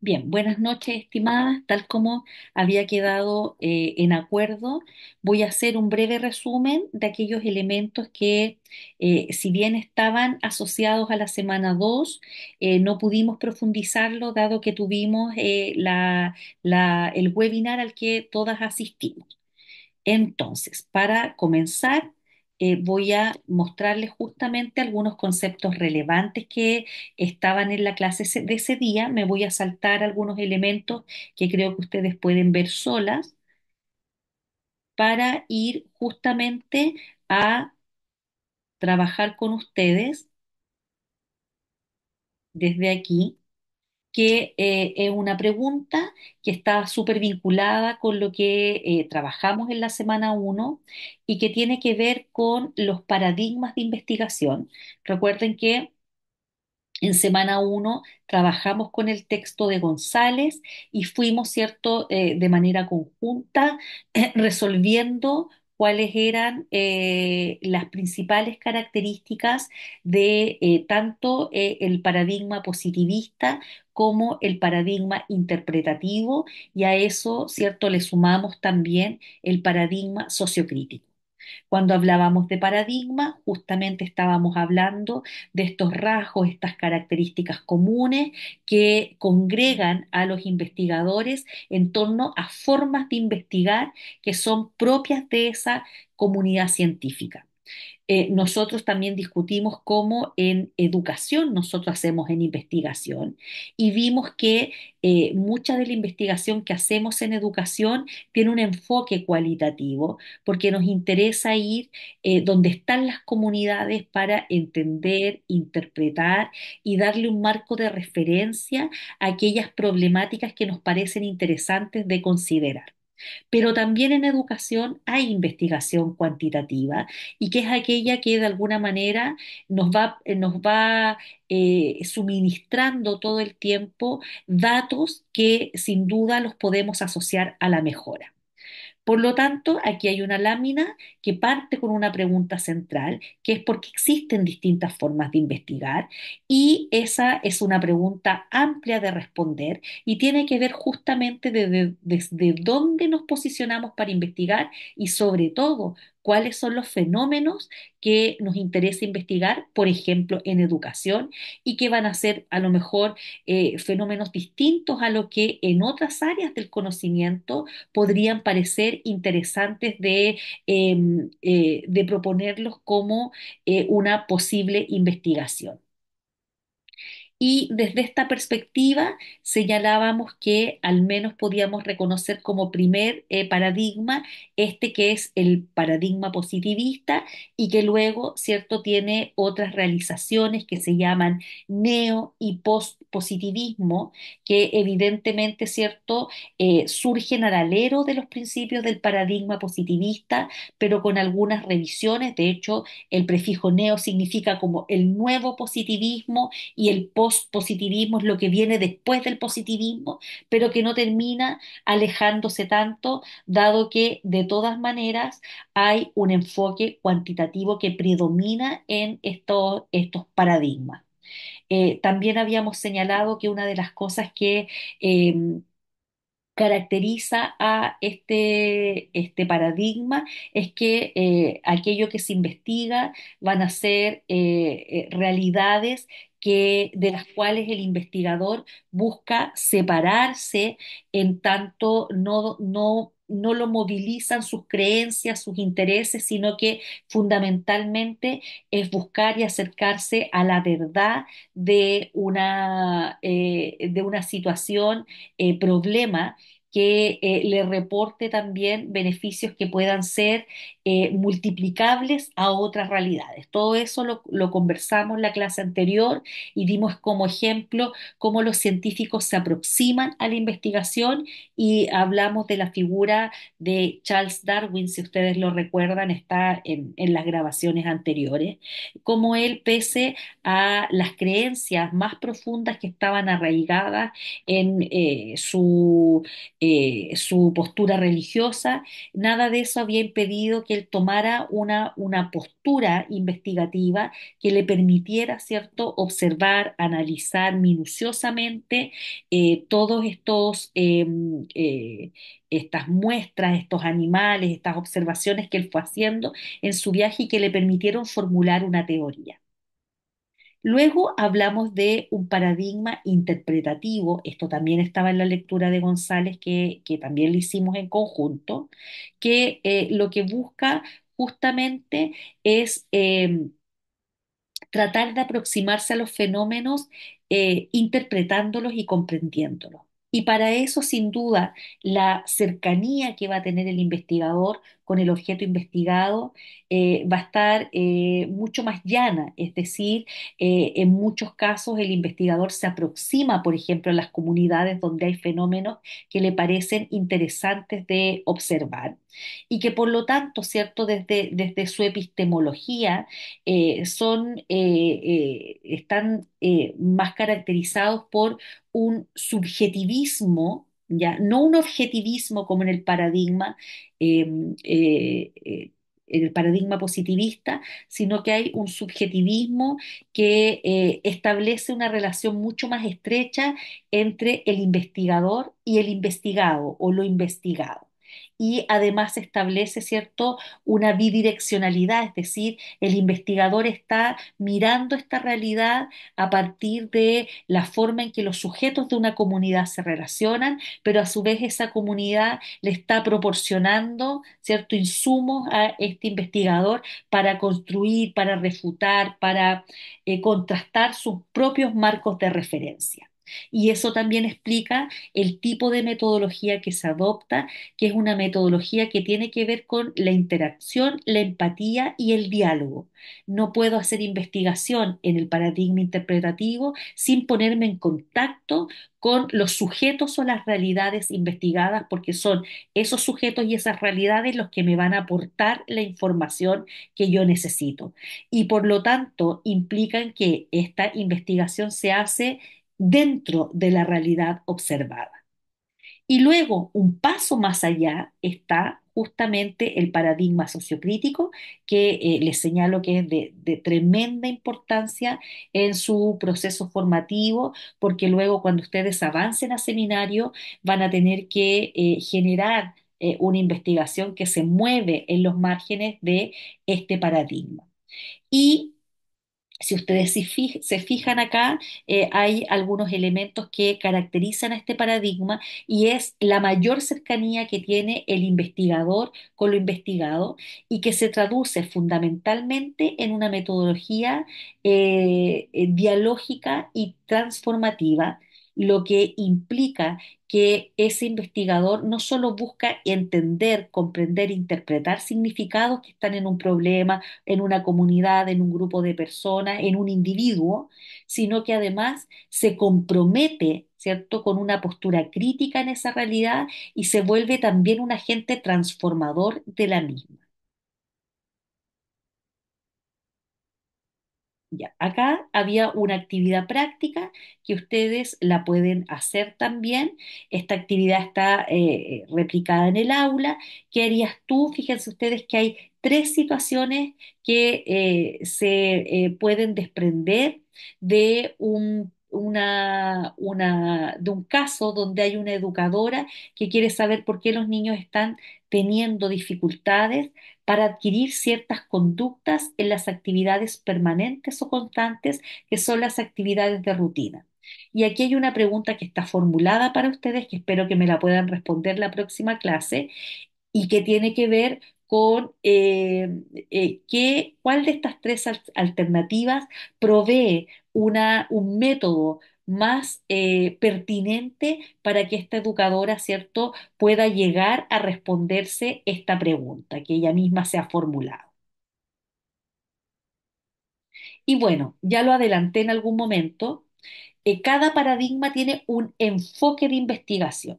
Bien, buenas noches, estimadas. Tal como había quedado eh, en acuerdo, voy a hacer un breve resumen de aquellos elementos que, eh, si bien estaban asociados a la semana 2, eh, no pudimos profundizarlo dado que tuvimos el webinar al que todas asistimos. Entonces, para comenzar, eh, voy a mostrarles justamente algunos conceptos relevantes que estaban en la clase de ese día. Me voy a saltar algunos elementos que creo que ustedes pueden ver solas para ir justamente a trabajar con ustedes desde aquí que eh, es una pregunta que está súper vinculada con lo que eh, trabajamos en la semana 1 y que tiene que ver con los paradigmas de investigación. Recuerden que en semana 1 trabajamos con el texto de González y fuimos, ¿cierto?, eh, de manera conjunta resolviendo cuáles eran eh, las principales características de eh, tanto eh, el paradigma positivista como el paradigma interpretativo y a eso, ¿cierto?, le sumamos también el paradigma sociocrítico. Cuando hablábamos de paradigma, justamente estábamos hablando de estos rasgos, estas características comunes que congregan a los investigadores en torno a formas de investigar que son propias de esa comunidad científica. Eh, nosotros también discutimos cómo en educación nosotros hacemos en investigación y vimos que eh, mucha de la investigación que hacemos en educación tiene un enfoque cualitativo porque nos interesa ir eh, donde están las comunidades para entender, interpretar y darle un marco de referencia a aquellas problemáticas que nos parecen interesantes de considerar. Pero también en educación hay investigación cuantitativa y que es aquella que de alguna manera nos va, eh, eh, suministrando todo el tiempo datos que sin duda los podemos asociar a la mejora. Por lo tanto, aquí hay una lámina que parte con una pregunta central, que es por qué existen distintas formas de investigar, y esa es una pregunta amplia de responder y tiene que ver justamente desde, desde dónde nos posicionamos para investigar y sobre todo cuáles son los fenómenos que nos interesa investigar, por ejemplo, en educación, y que van a ser a lo mejor eh, fenómenos distintos a lo que en otras áreas del conocimiento podrían parecer interesantes de em, eh, proponerlos como eh, una posible investigación. Y desde esta perspectiva señalábamos que al menos podíamos reconocer como primer eh, paradigma este que es el paradigma positivista y que luego, ¿cierto?, tiene otras realizaciones que se llaman neo y post positivismo que evidentemente, ¿cierto?, eh, surgen alero de los principios del paradigma positivista, pero con algunas revisiones. De hecho, el prefijo neo significa como el nuevo positivismo y el post-positivismo es lo que viene después del positivismo, pero que no termina alejándose tanto, dado que de todas maneras hay un enfoque cuantitativo que predomina en estos paradigmas. Eh, también habíamos señalado que una de las cosas que em, caracteriza a este, este paradigma es que eh, aquello que se investiga van a ser eh, realidades que, de las cuales el investigador busca separarse en tanto no no lo movilizan sus creencias, sus intereses, sino que fundamentalmente es buscar y acercarse a la verdad de una, eh, situación, eh, problema que eh, le reporte también beneficios que puedan ser eh, multiplicables a otras realidades. Todo eso lo, conversamos en la clase anterior y dimos como ejemplo cómo los científicos se aproximan a la investigación y hablamos de la figura de Charles Darwin, si ustedes lo recuerdan, está en, las grabaciones anteriores, cómo él, pese a las creencias más profundas que estaban arraigadas en eh, su su postura religiosa, nada de eso había impedido que él tomara una, postura investigativa que le permitiera, ¿cierto?, observar, analizar minuciosamente todas eh, todos estos... Em, eh, estas muestras, estos animales, estas observaciones que él fue haciendo en su viaje y que le permitieron formular una teoría. Luego hablamos de un paradigma interpretativo, esto también estaba en la lectura de González que, también lo hicimos en conjunto, que eh, lo que busca justamente es eh, tratar de aproximarse a los fenómenos eh, interpretándolos y comprendiéndolos. Y para eso, sin duda, la cercanía que va a tener el investigador con el objeto investigado eh, va a estar eh, mucho más llana, es decir, eh, en muchos casos el investigador se aproxima, por ejemplo, a las comunidades donde hay fenómenos que le parecen interesantes de observar y que por lo tanto, ¿cierto?, desde, desde su epistemología son, están más caracterizados por un subjetivismo ya no un objetivismo como en el paradigma. Em, eh, eh, el paradigma positivista, sino que hay un subjetivismo que eh, establece una relación mucho más estrecha entre el investigador y el investigado o lo investigado y además establece, ¿cierto?, una bidireccionalidad, es decir, el investigador está mirando esta realidad a partir de la forma en que los sujetos de una comunidad se relacionan, pero a su vez esa comunidad le está proporcionando, ¿cierto?, insumos a este investigador para construir, para refutar, para eh, contrastar sus propios marcos de referencia. Y eso también explica el tipo de metodología que se adopta, que es una metodología que tiene que ver con la interacción, la empatía y el diálogo. No puedo hacer investigación en el paradigma interpretativo sin ponerme en contacto con los sujetos o las realidades investigadas, porque son esos sujetos y esas realidades los que me van a aportar la información que yo necesito. Y por lo tanto, implican que esta investigación se hace dentro de la realidad observada. Y luego, un paso más allá está justamente el paradigma sociocrítico, que eh, les señalo que es de, tremenda importancia en su proceso formativo, porque luego cuando ustedes avancen a seminario van a tener que eh, generar eh, una investigación que se mueve en los márgenes de este paradigma. Y si ustedes se fijan acá, eh, hay algunos elementos que caracterizan a este paradigma y es la mayor cercanía que tiene el investigador con lo investigado y que se traduce fundamentalmente en una metodología eh, eh, dialógica y transformativa lo que implica que ese investigador no solo busca entender, comprender, interpretar significados que están en un problema, en una comunidad, en un grupo de personas, en un individuo, sino que además se compromete ¿cierto? Con una postura crítica en esa realidad y se vuelve también un agente transformador de la misma. acá había una actividad práctica que ustedes la pueden hacer también. Esta actividad está eh, replicada en el aula. ¿Qué harías tú? Fíjense ustedes que hay tres situaciones que eh, se eh, pueden desprender de un caso donde hay una educadora que quiere saber por qué los niños están teniendo dificultades para adquirir ciertas conductas en las actividades permanentes o constantes, que son las actividades de rutina. Y aquí hay una pregunta que está formulada para ustedes, que espero que me la puedan responder la próxima clase, y que tiene que ver con eh, eh, cuál de estas tres alternativas provee un método más eh, pertinente para que esta educadora, ¿cierto?, pueda llegar a responderse esta pregunta que ella misma se ha formulado. Y bueno, ya lo adelanté en algún momento, eh, cada paradigma tiene un enfoque de investigación.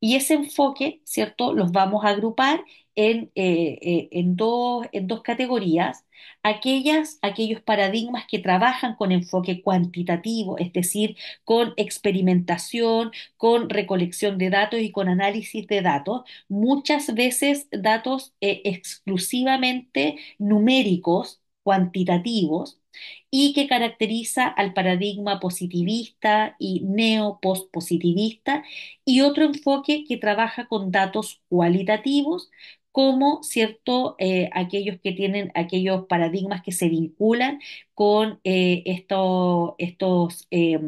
Y ese enfoque, ¿cierto?, los vamos a agrupar eh, eh, en, dos, en dos categorías, aquellas, aquellos paradigmas que trabajan con enfoque cuantitativo, es decir, con experimentación, con recolección de datos y con análisis de datos, muchas veces datos eh, exclusivamente numéricos, cuantitativos, y que caracteriza al paradigma positivista y positivista y otro enfoque que trabaja con datos cualitativos, como, ¿cierto?, eh, aquellos que tienen aquellos paradigmas que se vinculan con eh, estos, eh,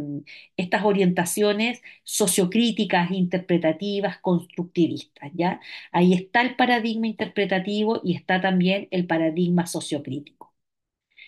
estas orientaciones sociocríticas, interpretativas, constructivistas, ¿ya? Ahí está el paradigma interpretativo y está también el paradigma sociocrítico.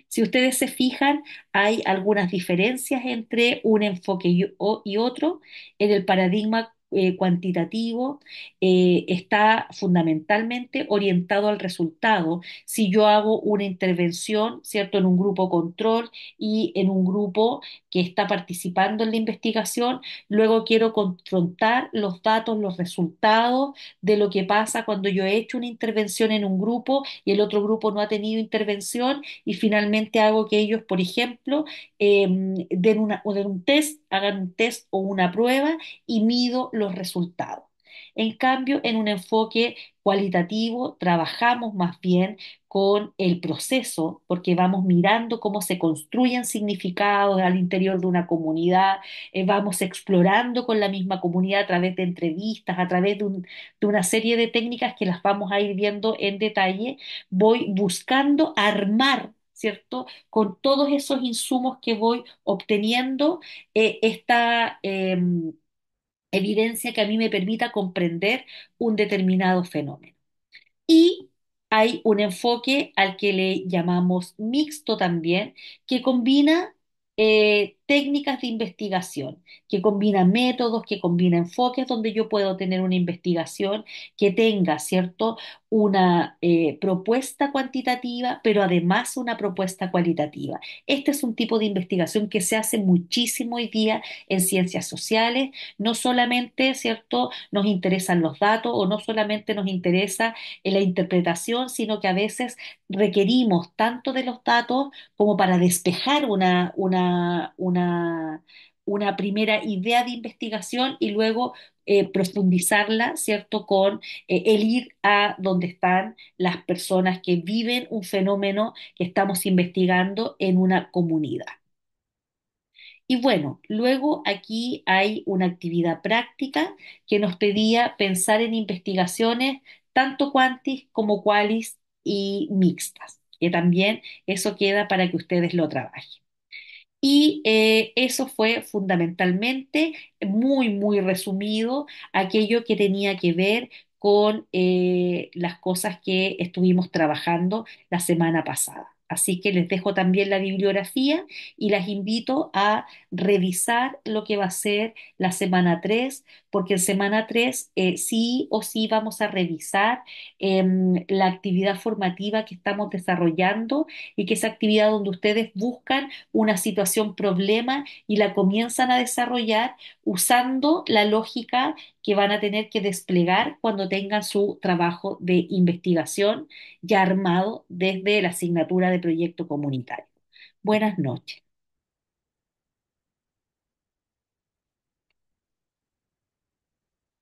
Si ustedes se fijan, hay algunas diferencias entre un enfoque y, y otro. En el paradigma eh, cuantitativo eh, está fundamentalmente orientado al resultado. Si yo hago una intervención, ¿cierto?, en un grupo control y en un grupo que está participando en la investigación, luego quiero confrontar los datos, los resultados de lo que pasa cuando yo he hecho una intervención en un grupo y el otro grupo no ha tenido intervención y finalmente hago que ellos, por ejemplo, em, den, una, o den un test hagan un test o una prueba y mido los resultados. En cambio, en un enfoque cualitativo, trabajamos más bien con el proceso, porque vamos mirando cómo se construyen significados al interior de una comunidad, eh, vamos explorando con la misma comunidad a través de entrevistas, a través de una serie de técnicas que las vamos a ir viendo en detalle. Voy buscando armar ¿cierto? Con todos esos insumos que voy obteniendo, eh, esta em, evidencia que a mí me permita comprender un determinado fenómeno. Y hay un enfoque al que le llamamos mixto también, que combina eh, técnicas de investigación, que combina métodos, que combina enfoques donde yo puedo tener una investigación que tenga, ¿cierto?, una eh, propuesta cuantitativa, pero además una propuesta cualitativa. Este es un tipo de investigación que se hace muchísimo hoy día en ciencias sociales. No solamente, ¿cierto?, nos interesan los datos o no solamente nos interesa eh, la interpretación, sino que a veces requerimos tanto de los datos como para despejar una una, primera idea de investigación y luego eh, profundizarla, ¿cierto?, con eh, el ir a donde están las personas que viven un fenómeno que estamos investigando en una comunidad. Y bueno, luego aquí hay una actividad práctica que nos pedía pensar en investigaciones tanto cuantis como qualis y mixtas, que también eso queda para que ustedes lo trabajen. Y eh, eso fue fundamentalmente, muy, muy resumido, aquello que tenía que ver con eh, las cosas que estuvimos trabajando la semana pasada. Así que les dejo también la bibliografía y las invito a revisar lo que va a ser la semana 3, porque en semana 3 eh, sí o sí vamos a revisar em, la actividad formativa que estamos desarrollando y que es actividad donde ustedes buscan una situación problema y la comienzan a desarrollar usando la lógica que van a tener que desplegar cuando tengan su trabajo de investigación ya armado desde la asignatura de proyecto comunitario. Buenas noches.